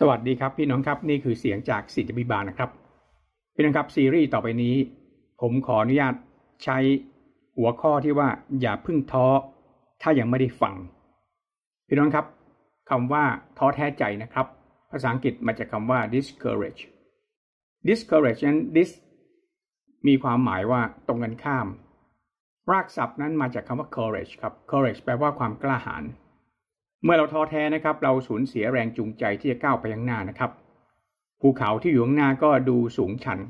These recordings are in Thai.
สวัสดีครับพี่น้องครับ นี่คือเสียงจากสิทธิบิบาลนะครับพี่น้องครับซีรีส์ต่อไปนี้ผมขออนุญาตใช้หัวข้อที่ว่าอย่าพึ่งท้อถ้ายังไม่ได้ฟัง พี่น้องครับคำว่าท้อแท้ใจนะครับภาษาอังกฤษมาจากคำว่า discourage discourage นั้น dis มีความหมายว่าตรงกันข้าม รากศัพท์นั้นมาจากคำว่า courage ครับ courage แปลว่าความกล้าหาญเมื่อเราท้อแท้นะครับเราสูญเสียแรงจูงใจที่จะก้าวไปยังหน้านะครับ ภูเขาที่อยู่ข้างหน้าก็ดูสูงชัน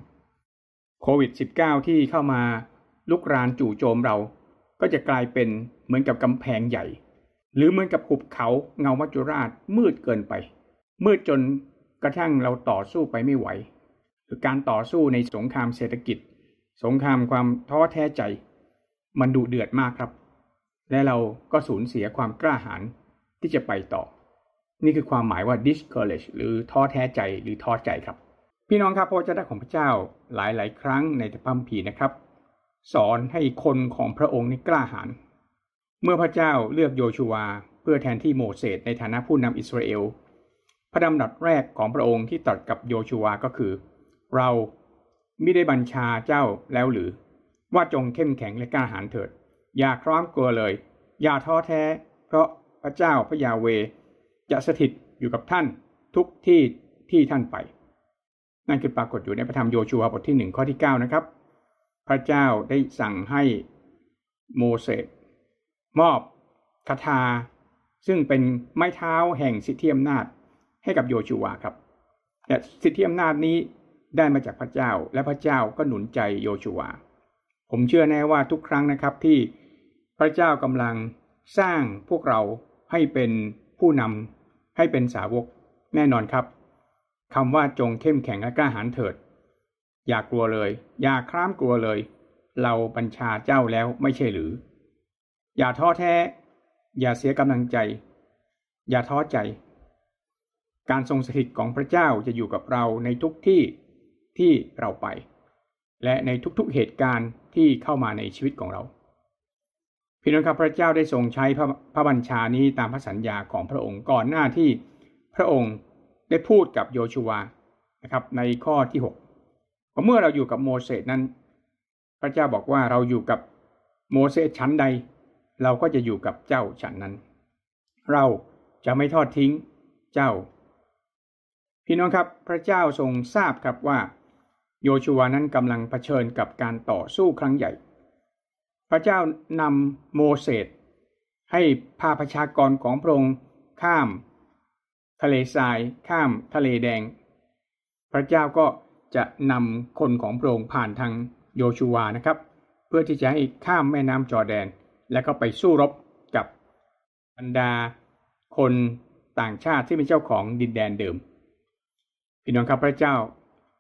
โควิด -19 ที่เข้ามาลุกรานจู่โจมเราก็จะกลายเป็นเหมือนกับกำแพงใหญ่ หรือเหมือนกับหุบเขาเงาวัจจุราชมืดเกินไป มืดจนกระทั่งเราต่อสู้ไปไม่ไหวคือการต่อสู้ในสงครามเศรษฐกิจ สงครามความท้อแท้ใจ มันดุเดือดมากครับ และเราก็สูญเสียความกล้าหาญที่จะไปต่อ นี่คือความหมายว่า discourage หรือท้อแท้ใจ หรือท้อใจครับ พี่น้องครับพระเจ้าของพระเจ้าหลาย ๆ ครั้งในตะพัมพีนะครับ สอนให้คนของพระองค์นี่กล้าหาญ เมื่อพระเจ้าเลือกโยชูวาเพื่อแทนที่โมเสสในฐานะผู้นำอิสราเอล พระดำรัสแรกของพระองค์ที่ตรัสกับโยชูวาก็คือ เราไม่ได้บัญชาเจ้าแล้วหรือ ว่าจงเข้มแข็งและกล้าหาญเถิด อย่าคร้อมกลัวเลย อย่าท้อแท้ เพราะพระเจ้าพระยาเวจะสถิตอยู่กับท่านทุกที่ที่ท่านไปนั่นคือปรากฏอยู่ในพระธรรมโยชูวาบทที่หนึ่งข้อที่เก้านะครับ พระเจ้าได้สั่งให้โมเสสมอบคาถาซึ่งเป็นไม้เท้าแห่งสิทธิอำนาจให้กับโยชูวาครับแต่สิทธิอำนาจนี้ได้มาจากพระเจ้าและพระเจ้าก็หนุนใจโยชูวาผมเชื่อแน่ว่าทุกครั้งนะครับที่พระเจ้ากำลังสร้างพวกเราให้เป็นผู้นำให้เป็นสาวกแน่นอนครับคำว่าจงเข้มแข็งและกล้าหาญเถิด อย่ากลัวเลย อย่าคร้ามกลัวเลย เราบัญชาเจ้าแล้วไม่ใช่หรือ อย่าท้อแท้อย่าเสียกำลังใจ อย่าท้อใจ การทรงสถิตของพระเจ้าจะอยู่กับเราในทุกที่ที่เราไป และในทุกๆเหตุการณ์ที่เข้ามาในชีวิตของเราพี่น้องครับพระเจ้าได้ทรงใช้พระพระบัญชานี้ตามพระสัญญา ของพระองค์ก่อนหน้าที่พระองค์ได้พูดกับโยชูวานะครับในข้อที่6เมื่อเราอยู่กับโมเสสนั้นพระเจ้าบอกว่าเราอยู่กับโมเสสชั้นใด เราก็จะอยู่กับเจ้าชั้นนั้น เราจะไม่ทอดทิ้งเจ้าพี่น้องครับพระเจ้าทรงทราบครับว่าโยชูวานั้นกำลังเผชิญกับการต่อสู้ครั้งใหญ่พระเจ้านำโมเสสให้พาประชากรของพระองค์ข้ามทะเลทรายข้ามทะเลแดง พระเจ้าก็จะนำคนของพระองค์ผ่านทางโยชูวานะครับ เพื่อที่จะให้ข้ามแม่น้ำจอแดนและก็ไปสู้รบกับบรรดาคนต่างชาติที่เป็นเจ้าของดินแดนเดิมพี่น้องครับพระเจ้า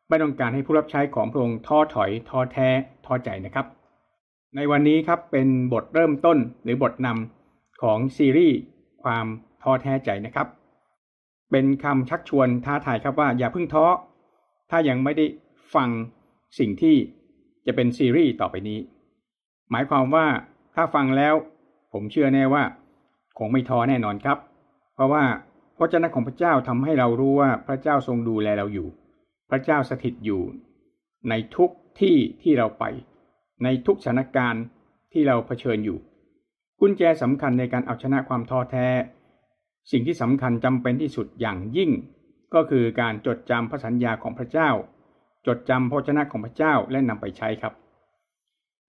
ไม่ต้องการให้ผู้รับใช้ของพระองค์ท้อถอยท้อแท้ท้อใจนะครับในวันนี้ครับเป็นบทเริ่มต้นหรือบทนำของซีรีส์ความท้อแท้ใจนะครับ เป็นคำชักชวนท้าทายครับว่า อย่าพึ่งท้อถ้ายังไม่ได้ฟังสิ่งที่จะเป็นซีรีส์ต่อไปนี้ หมายความว่าถ้าฟังแล้ว ผมเชื่อแน่ว่า คงไม่ท้อแน่นอนครับ เพราะว่า พระเจ้าของพระเจ้าทำให้เรารู้ว่า พระเจ้าทรงดูแลเราอยู่ พระเจ้าสถิตอยู่ ในทุกที่ที่เราไปในทุกสถานการณ์ที่เราเผชิญอยู่ กุญแจสำคัญในการเอาชนะความท้อแท้ สิ่งที่สำคัญจำเป็นที่สุดอย่างยิ่ง ก็คือการจดจำพระสัญญาของพระเจ้า จดจำพระชนะของพระเจ้าและนำไปใช้ครับ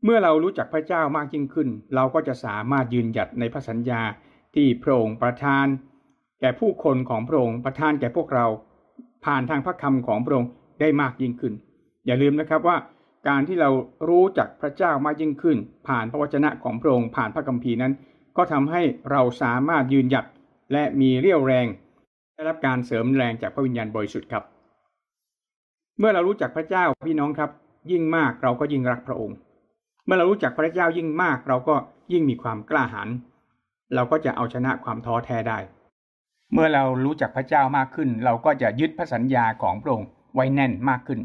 เมื่อเรารู้จักพระเจ้ามากยิ่งขึ้น เราก็จะสามารถยืนหยัดในพระสัญญาที่พระองค์ประทาน แก่ผู้คนของพระองค์ประทานแก่พวกเราผ่านทางพระคำของพระองค์ได้มากยิ่งขึ้น อย่าลืมนะครับว่าการที่เรารู้จักพระเจ้ามากยิ่งขึ้น ผ่านพระวจนะของพระองค์ผ่านพระคัมภีร์นั้น ก็ทำให้เราสามารถยืนหยัดและมีเรี่ยวแรง ได้รับการเสริมแรงจากพระวิญญาณบริสุทธิ์ครับ เมื่อเรารู้จักพระเจ้าพี่น้องครับ ยิ่งมากเราก็ยิ่งรักพระองค์ เมื่อเรารู้จักพระเจ้ายิ่งมากเราก็ยิ่งมีความกล้าหาญเราก็จะเอาชนะความท้อแท้ได้ เมื่อเรารู้จักพระเจ้ามากขึ้น เราก็จะยึดพระสัญญาของพระองค์ไว้แน่นมากขึ้น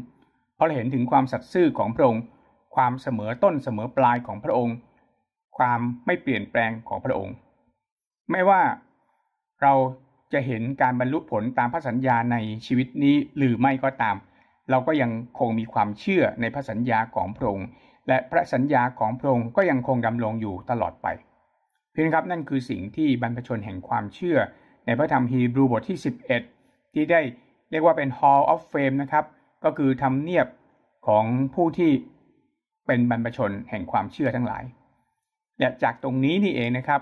เพราะเห็นถึงความสัตย์ซื่อของพระองค์ ความเสมอต้นเสมอปลายของพระองค์ ความไม่เปลี่ยนแปลงของพระองค์ ไม่ว่าเราจะเห็นการบรรลุผลตามพระสัญญาในชีวิตนี้หรือไม่ก็ตาม เราก็ยังคงมีความเชื่อในพระสัญญาของพระองค์ และพระสัญญาของพระองค์ก็ยังคงดำรงอยู่ตลอดไป เพียงครับนั่นคือสิ่งที่บรรพชนแห่งความเชื่อ ในพระธรรมฮีบรูบทที่11 ที่ได้เรียกว่าเป็น Hall of Fame นะครับก็คือทำเนียบของผู้ที่เป็นบรรพชนแห่งความเชื่อทั้งหลายและจากตรงนี้นี่เองนะครับ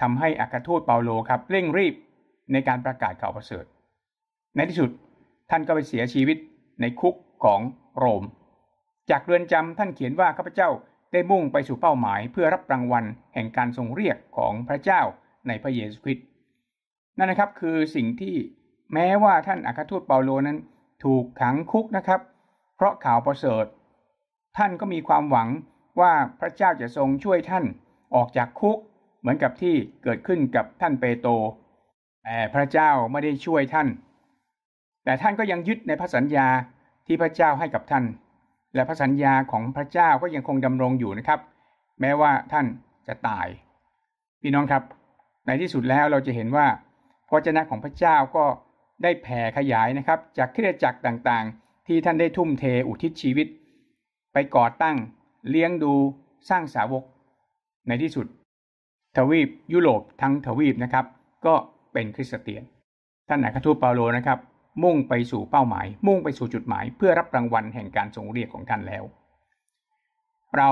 ทำให้อัคาทูตเปาโลครับเร่งรีบในการประกาศข่าวประเสริฐ ในที่สุดท่านก็ไปเสียชีวิตในคุกของโรม จากเรือนจำท่านเขียนว่าข้าพเจ้าได้มุ่งไปสู่เป้าหมาย เพื่อรับรางวัลแห่งการทรงเรียกของพระเจ้าในพระเยซูคริสต์นั่นนะครับคือสิ่งที่แม้ว่าท่านอัคาทูตเปาโลนั้นถูกขังคุกนะครับ เพราะข่าวประเสริฐ ท่านก็มีความหวังว่าพระเจ้าจะทรงช่วยท่านออกจากคุก เหมือนกับที่เกิดขึ้นกับท่านเปโตรแต่พระเจ้าไม่ได้ช่วยท่าน แต่ท่านก็ยังยึดในพระสัญญาที่พระเจ้าให้กับท่าน และพระสัญญาของพระเจ้าก็ยังคงดำรงอยู่นะครับ แม้ว่าท่านจะตายพี่น้องครับในที่สุดแล้วเราจะเห็นว่าพระเจ้าของพระเจ้าก็ได้แผ่ขยายนะครับจากเครือจักรต่างๆ ที่ท่านได้ทุ่มเทอุทิศชีวิต ไปก่อตั้งเลี้ยงดูสร้างสาวกในที่สุด ทวีปยุโรปทั้งทวีปนะครับ ก็เป็นคริสเตียน ท่านอนคาทูปเปาโลนะครับมุ่งไปสู่เป้าหมาย มุ่งไปสู่จุดหมาย เพื่อรับรางวัลแห่งการทรงเรียกของท่านแล้ว เรา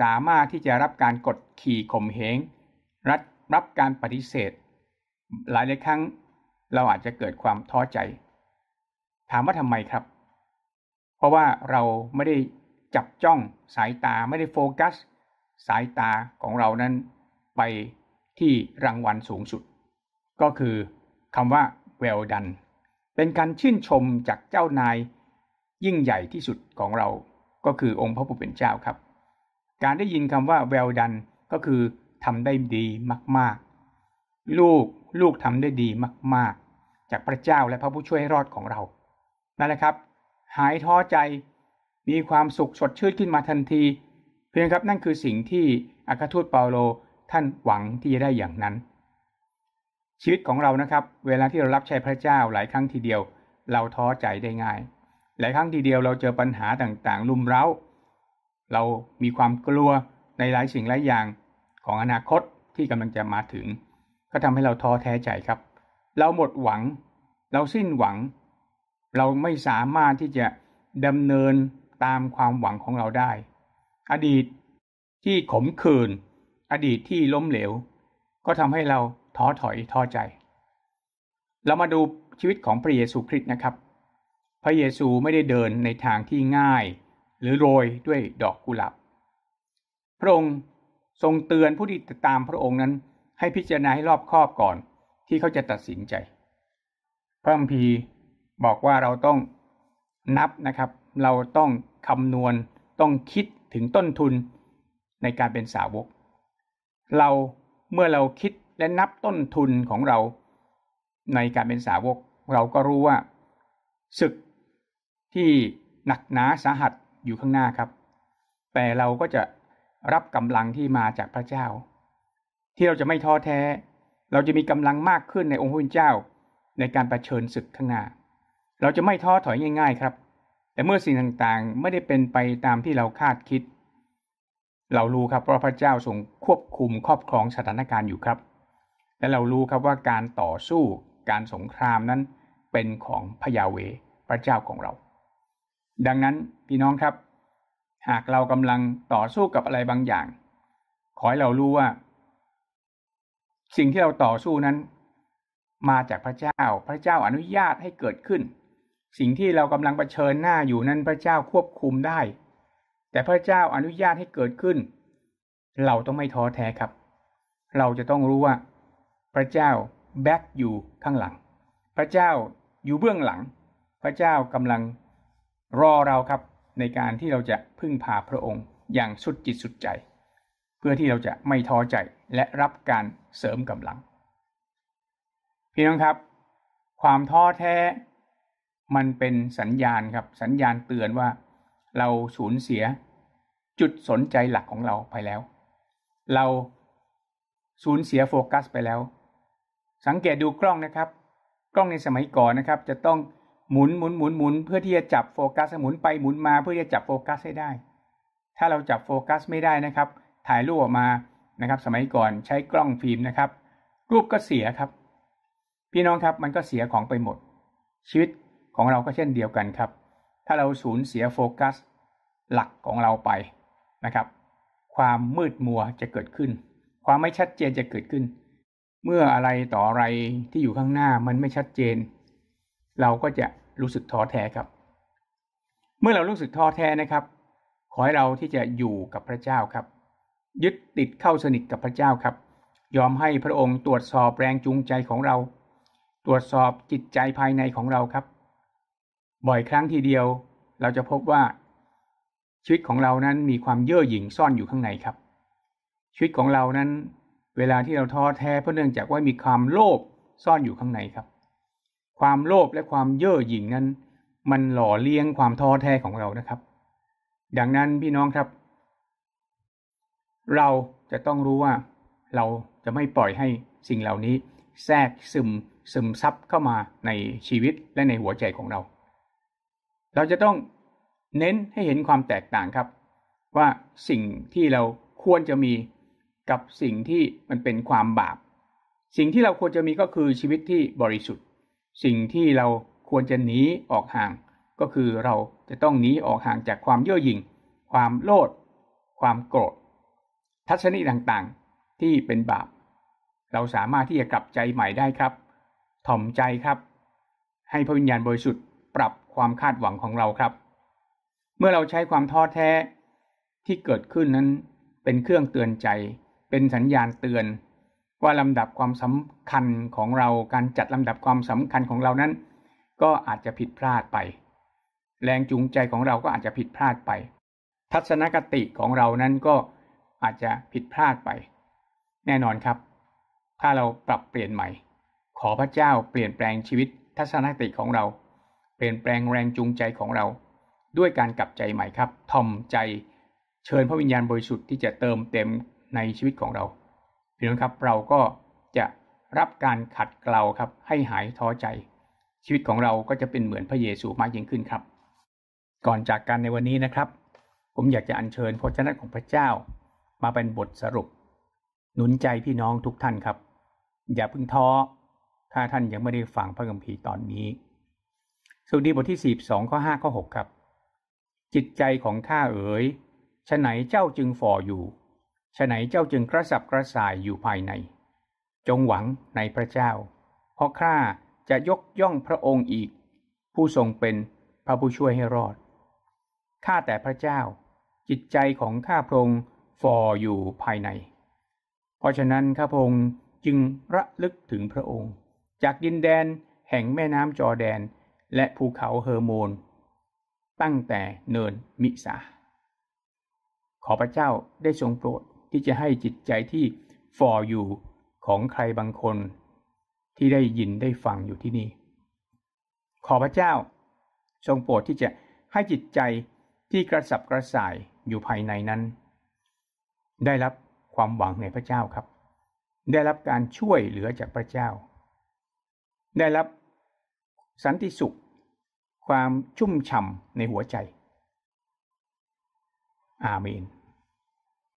สามารถที่จะรับการกดขี่ข่มเหง รับรับการปฏิเสธหลายหลายครั้งเราอาจจะเกิดความท้อใจ ถามว่าทำไมครับ เพราะว่าเราไม่ได้จับจ้องสายตาไม่ได้โฟกัส สายตาของเรานั้น ไปที่รางวัลสูงสุด ก็คือคำว่า well done เป็นการชื่นชมจากเจ้านาย ยิ่งใหญ่ที่สุดของเรา ก็คือองค์พระผู้เป็นเจ้าครับ การได้ยินคำว่า well done ก็คือทำได้ดีมากๆ ลูกลูกทำได้ดีมากจากพระเจ้าและพระผู้ช่วยให้รอดของเรา นั่นแหละครับ หายท้อใจ มีความสุขสดชื่นขึ้นมาทันที เพียงครับนั่นคือสิ่งที่อัครทูตเปาโลท่านหวังที่จะได้อย่างนั้น ชีวิตของเรานะครับ เวลาที่เรารับใช้พระเจ้าหลายครั้งทีเดียว เราท้อใจได้ง่าย หลายครั้งทีเดียวเราเจอปัญหาต่างๆ ลุมเร้า เรามีความกลัวในหลายสิ่งหลายอย่างของอนาคตที่กำลังจะมาถึง ก็ทำให้เราท้อแท้ใจครับเราหมดหวังเราสิ้นหวัง เราไม่สามารถที่จะดำเนินตามความหวังของเราได้ อดีตที่ขมขื่นอดีตที่ล้มเหลว ก็ทำให้เราท้อถอยท้อใจ เรามาดูชีวิตของพระเยซูคริสต์นะครับ พระเยซูไม่ได้เดินในทางที่ง่าย หรือโรยด้วยดอกกุหลาบพระองค์ทรงเตือนผู้ที่ติดตามพระองค์นั้นให้พิจารณาให้รอบคอบก่อนที่เขาจะตัดสินใจพระมพีบอกว่าเราต้องนับนะครับ เราต้องคำนวณ ต้องคิดถึงต้นทุนในการเป็นสาวก เราเมื่อเราคิดและนับต้นทุนของเราในการเป็นสาวก เราก็รู้ว่าศึกที่หนักหนาสาหัสอยู่ข้างหน้าครับ แต่เราก็จะรับกำลังที่มาจากพระเจ้า ที่เราจะไม่ท้อแท้เราจะมีกำลังมากขึ้นในองค์พระเจ้าในการปรเชิญศึกข้างหน้า เราจะไม่ท้อถอยง่าย ๆครับ แต่เมื่อสิ่งต่างๆไม่ได้เป็นไปตามที่เราคาดคิด เรารู้ครับว่าพระเจ้าทรงควบคุมครอบครองสถานการณ์อยู่ครับ และเรารู้ครับว่าการต่อสู้การสงครามนั้นเป็นของพยาเวพระเจ้าของเรา ดังนั้น พี่น้องครับ หากเรากำลังต่อสู้กับอะไรบางอย่าง ขอให้เรารู้ว่าสิ่งที่เราต่อสู้นั้น มาจากพระเจ้า พระเจ้าอนุญาตให้เกิดขึ้น สิ่งที่เรากำลังเผชิญหน้าอยู่นั้นพระเจ้าควบคุมได้ แต่พระเจ้าอนุญาตให้เกิดขึ้น เราต้องไม่ท้อแท้ครับ เราจะต้องรู้ว่าพระเจ้าแบ็กอยู่ข้างหลัง พระเจ้าอยู่เบื้องหลัง พระเจ้ากำลังรอเราครับในการที่เราจะพึ่งพาพระองค์อย่างสุดจิตสุดใจเพื่อที่เราจะไม่ท้อใจและรับการเสริมกำลังพี่น้องครับ ความท้อแท้มันเป็นสัญญาณครับสัญญาณเตือนว่า เราสูญเสียจุดสนใจหลักของเราไปแล้วเราสูญเสียโฟกัสไปแล้ว สังเกตดูกล้องนะครับกล้องในสมัยก่อนนะครับ จะต้องหมุนหมุนหมุนหมุนเพื่อที่จะจับโฟกัสหมุนไปหมุนมาเพื่อที่จะจับโฟกัสให้ได้ถ้าเราจับโฟกัสไม่ได้นะครับถ่ายรูปออกมานะครับ สมัยก่อนใช้กล้องฟิล์มนะครับ รูปก็เสียครับ พี่น้องครับมันก็เสียของไปหมด ชีวิตของเราก็เช่นเดียวกันครับ ถ้าเราสูญเสียโฟกัสหลักของเราไปนะครับ ความมืดมัวจะเกิดขึ้น ความไม่ชัดเจนจะเกิดขึ้น เมื่ออะไรต่ออะไรที่อยู่ข้างหน้ามันไม่ชัดเจน เราก็จะรู้สึกท้อแท้ครับ เมื่อเรารู้สึกท้อแท้นะครับ ขอให้เราที่จะอยู่กับพระเจ้าครับยึดติดเข้าสนิทกับพระเจ้าครับ ยอมให้พระองค์ตรวจสอบแรงจูงใจของเรา ตรวจสอบจิตใจภายในของเราครับ บ่อยครั้งทีเดียวเราจะพบว่าชีวิตของเรานั้นมีความเย่อหยิ่งซ่อนอยู่ข้างในครับ ชีวิตของเรานั้น เวลาที่เราท้อแท้เพราะเนื่องจากว่ามีความโลภซ่อนอยู่ข้างในครับ ความโลภและความเย่อหยิ่งนั้น มันหล่อเลี้ยงความท้อแท้ของเรานะครับ ดังนั้นพี่น้องครับเราจะต้องรู้ว่าเราจะไม่ปล่อยให้สิ่งเหล่านี้ แทรกซึมซึมซับเข้ามาในชีวิตและในหัวใจของเรา เราจะต้องเน้นให้เห็นความแตกต่างครับ ว่าสิ่งที่เราควรจะมีกับสิ่งที่มันเป็นความบาป สิ่งที่เราควรจะมีก็คือชีวิตที่บริสุทธิ์ สิ่งที่เราควรจะหนีออกห่าง ก็คือเราจะต้องหนีออกห่างจากความเย่อหยิ่งความโลดความโกรธทัศนีต่างๆที่เป็นบาปเราสามารถที่จะกลับใจใหม่ได้ครับ ถ่อมใจครับ ให้พระวิญญาณบริสุทธิ์ปรับความคาดหวังของเราครับ เมื่อเราใช้ความท้อแท้ที่เกิดขึ้นนั้นเป็นเครื่องเตือนใจ เป็นสัญญาณเตือน ว่าลำดับความสำคัญของเราการจัดลำดับความสำคัญของเรานั้น ก็อาจจะผิดพลาดไป แรงจูงใจของเราก็อาจจะผิดพลาดไป ทัศนคติของเรานั้นก็อาจจะผิดพลาดไป แน่นอนครับถ้าเราปรับเปลี่ยนใหม่ ขอพระเจ้าเปลี่ยนแปลงชีวิตทัศนคติของเรา เปลี่ยนแปลงแรงจูงใจของเรา ด้วยการกลับใจใหม่ครับทอมใจเชิญพระวิญญาณบริสุทธิ์ ที่จะเติมเต็มในชีวิตของเราพี่น้องครับเราก็จะรับการขัดเกลาครับให้หายท้อใจ ชีวิตของเราก็จะเป็นเหมือนพระเยซูมากยิ่งขึ้นครับ ก่อนจากกันในวันนี้นะครับ ผมอยากจะอัญเชิญพระเจ้าของพระเจ้ามาเป็นบทสรุป หนุนใจพี่น้องทุกท่านครับ อย่าพึ่งท้อถ้าท่านยังไม่ได้ฟังพระคัมภีร์ตอนนี้ สุดีบทที่สสองข้อห้าข้อหกครับจิตใจของข้าเอ๋ยฉะไหนเจ้าจึงฝ่ออยู่ฉะไหนเจ้าจึงกระสับกระส่ายอยู่ภายใน จงหวังในพระเจ้า เพราะข้าจะยกย่องพระองค์อีก ผู้ทรงเป็นพระผู้ช่วยให้รอดข้าแต่พระเจ้าจิตใจของข้าพระองค์ for อยู่ภายใน เพราะฉะนั้นข้าพงศ์จึงระลึกถึงพระองค์ จากดินแดนแห่งแม่น้ำจอแดนและภูเขาเฮอร์โมนตั้งแต่เนินมิสาขอพระเจ้าได้ทรงโปรดที่จะให้จิตใจที่ฝ่ออยู่ของใครบางคน ที่ได้ยินได้ฟังอยู่ที่นี่ ขอพระเจ้าทรงโปรดที่จะให้จิตใจที่กระสับกระส่ายอยู่ภายในนั้นได้รับความหวังในพระเจ้าครับ ได้รับการช่วยเหลือจากพระเจ้า ได้รับสันติสุข ความชุ่มฉ่ำในหัวใจ อาเมน